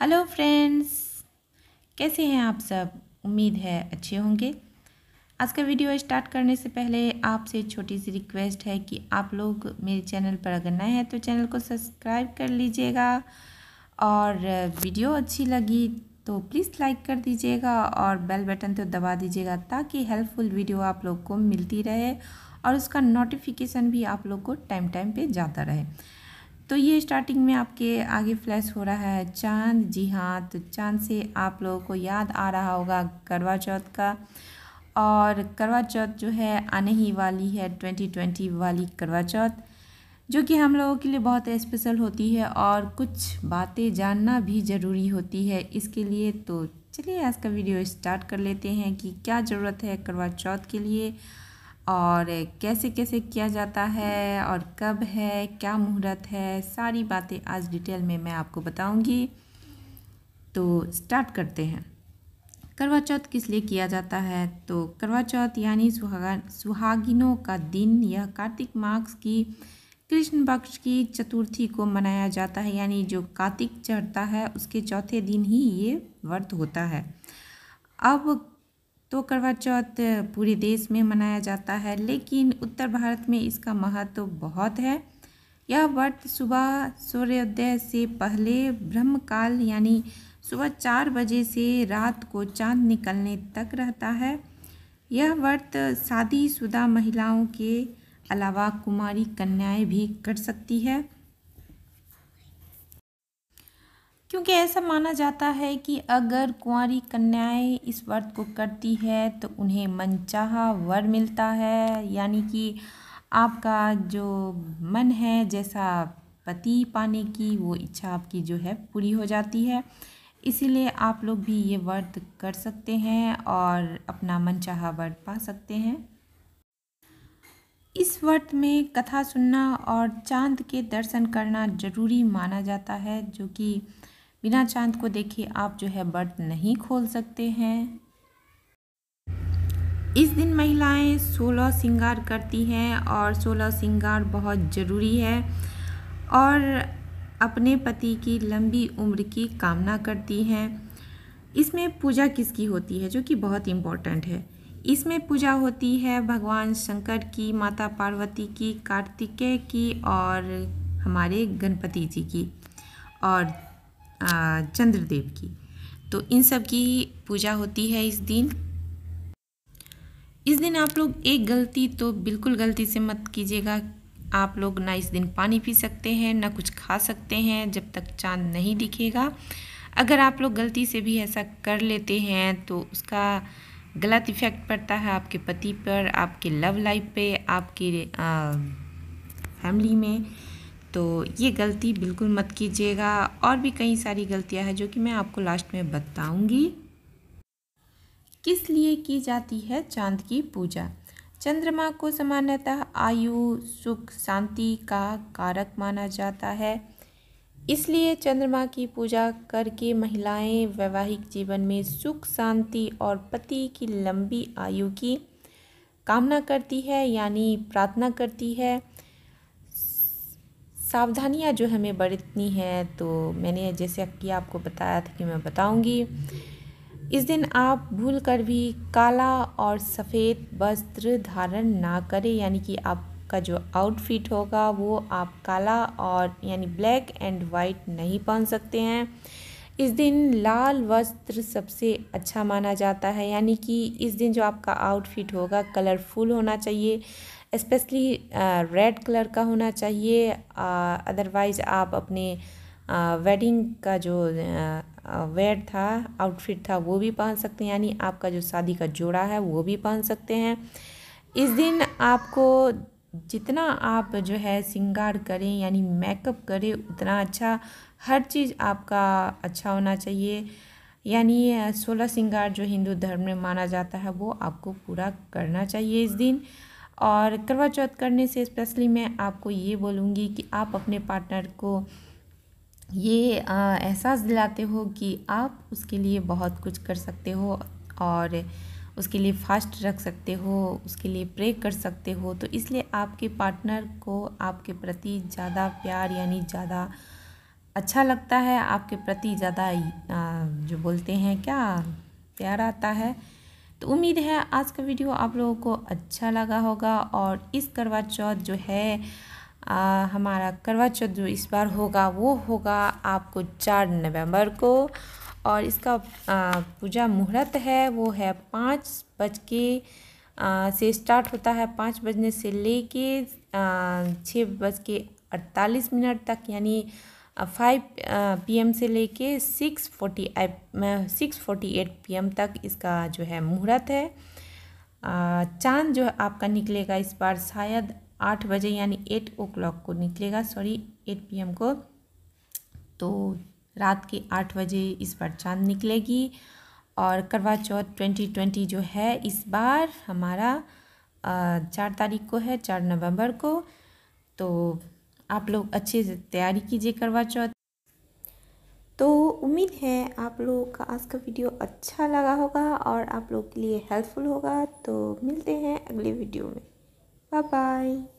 hello friends कैसे हैं आप सब उम्मीद है अच्छे होंगे आज का वीडियो स्टार्ट करने से पहले आपसे छोटी सी रिक्वेस्ट है कि आप लोग मेरे चैनल पर अगर नए हैं तो चैनल को सब्सक्राइब कर लीजिएगा और वीडियो अच्छी लगी तो प्लीज़ लाइक कर दीजिएगा और बेल बटन तो दबा दीजिएगा ताकि हेल्पफुल वीडियो आप लोग को मिलती रहे और उसका नोटिफिकेशन भी आप लोग को टाइम टाइम पे जाता रहे तो ये स्टार्टिंग में आपके आगे फ्लैश हो रहा है चांद जी हाँ तो चांद से आप लोगों को याद आ रहा होगा करवा चौथ का और करवा चौथ जो है आने ही वाली है ट्वेंटी ट्वेंटी वाली करवा चौथ जो कि हम लोगों के लिए बहुत स्पेशल होती है और कुछ बातें जानना भी ज़रूरी होती है इसके लिए तो चलिए आज का वीडियो स्टार्ट कर लेते हैं कि क्या ज़रूरत है करवा चौथ के लिए और कैसे कैसे किया जाता है और कब है क्या मुहूर्त है सारी बातें आज डिटेल में मैं आपको बताऊंगी तो स्टार्ट करते हैं करवा चौथ किस लिए किया जाता है तो करवा चौथ यानी सुहागा सुहागिनों का दिन यह कार्तिक मास की कृष्ण पक्ष की चतुर्थी को मनाया जाता है यानी जो कार्तिक चढ़ता है उसके चौथे दिन ही ये व्रत होता है अब तो करवा चौथ पूरे देश में मनाया जाता है लेकिन उत्तर भारत में इसका महत्व तो बहुत है यह व्रत सुबह सूर्योदय से पहले ब्रह्मकाल यानी सुबह चार बजे से रात को चांद निकलने तक रहता है यह व्रत शादीशुदा महिलाओं के अलावा कुमारी कन्याएं भी कर सकती है क्योंकि ऐसा माना जाता है कि अगर कुंवारी कन्याएं इस व्रत को करती है तो उन्हें मनचाहा वर मिलता है यानी कि आपका जो मन है जैसा पति पाने की वो इच्छा आपकी जो है पूरी हो जाती है इसीलिए आप लोग भी ये व्रत कर सकते हैं और अपना मनचाहा व्रत पा सकते हैं इस व्रत में कथा सुनना और चांद के दर्शन करना ज़रूरी माना जाता है जो कि बिना चांद को देखे आप जो है व्रत नहीं खोल सकते हैं इस दिन महिलाएं सोलह श्रृंगार करती हैं और सोलह श्रृंगार बहुत ज़रूरी है और अपने पति की लंबी उम्र की कामना करती हैं इसमें पूजा किसकी होती है जो कि बहुत इम्पोर्टेंट है इसमें पूजा होती है भगवान शंकर की माता पार्वती की कार्तिकेय की और हमारे गणपति जी की और चंद्रदेव की तो इन सब की पूजा होती है इस दिन इस दिन आप लोग एक गलती तो बिल्कुल गलती से मत कीजिएगा आप लोग ना इस दिन पानी पी सकते हैं ना कुछ खा सकते हैं जब तक चांद नहीं दिखेगा अगर आप लोग गलती से भी ऐसा कर लेते हैं तो उसका गलत इफ़ेक्ट पड़ता है आपके पति पर आपके लव लाइफ पे आपके फैमिली में तो ये गलती बिल्कुल मत कीजिएगा और भी कई सारी गलतियां हैं जो कि मैं आपको लास्ट में बताऊंगी किस लिए की जाती है चांद की पूजा चंद्रमा को सामान्यतः आयु सुख शांति का कारक माना जाता है इसलिए चंद्रमा की पूजा करके महिलाएं वैवाहिक जीवन में सुख शांति और पति की लंबी आयु की कामना करती है यानी प्रार्थना करती है सावधानियाँ जो हमें बरतनी है तो मैंने जैसे कि आपको बताया था कि मैं बताऊंगी इस दिन आप भूल कर भी काला और सफ़ेद वस्त्र धारण ना करें यानी कि आपका जो आउटफिट होगा वो आप काला और यानी ब्लैक एंड वाइट नहीं पहन सकते हैं इस दिन लाल वस्त्र सबसे अच्छा माना जाता है यानी कि इस दिन जो आपका आउटफिट होगा कलरफुल होना चाहिए इस्पेसली रेड कलर का होना चाहिए अदरवाइज़ uh, आप अपने वेडिंग uh, का जो वेयर uh, था आउटफिट था वो भी पहन सकते हैं यानी आपका जो शादी का जोड़ा है वो भी पहन सकते हैं इस दिन आपको जितना आप जो है सिंगार करें यानी मेकअप करें उतना अच्छा हर चीज़ आपका अच्छा होना चाहिए यानी सोलह सिंगार जो हिंदू धर्म में माना जाता है वो आपको पूरा करना चाहिए इस दिन और करवा चौथ करने से स्पेशली मैं आपको ये बोलूँगी कि आप अपने पार्टनर को ये एहसास दिलाते हो कि आप उसके लिए बहुत कुछ कर सकते हो और उसके लिए फास्ट रख सकते हो उसके लिए प्रे कर सकते हो तो इसलिए आपके पार्टनर को आपके प्रति ज़्यादा प्यार यानी ज़्यादा अच्छा लगता है आपके प्रति ज़्यादा जो बोलते हैं क्या प्यार आता है तो उम्मीद है आज का वीडियो आप लोगों को अच्छा लगा होगा और इस करवा चौथ जो है आ, हमारा करवा चौथ जो इस बार होगा वो होगा आपको चार नवंबर को और इसका पूजा मुहूर्त है वो है पाँच बज के से स्टार्ट होता है पाँच बजने से ले कर छः बज के अड़तालीस मिनट तक यानी फाइव एम uh, से लेके six forty six forty eight M तक इसका जो है मुहूर्त है चांद जो है आपका निकलेगा इस बार शायद आठ बजे यानी एट ओ क्लॉक को निकलेगा सॉरी एट एम को तो रात के आठ बजे इस बार चांद निकलेगी और करवा चौथ ट्वेंटी ट्वेंटी जो है इस बार हमारा चार तारीख को है चार नवंबर को तो आप लोग अच्छे से तैयारी कीजिए करवा चौथ तो उम्मीद है आप लोगों का आज का वीडियो अच्छा लगा होगा और आप लोग के लिए हेल्पफुल होगा तो मिलते हैं अगले वीडियो में बाय बाय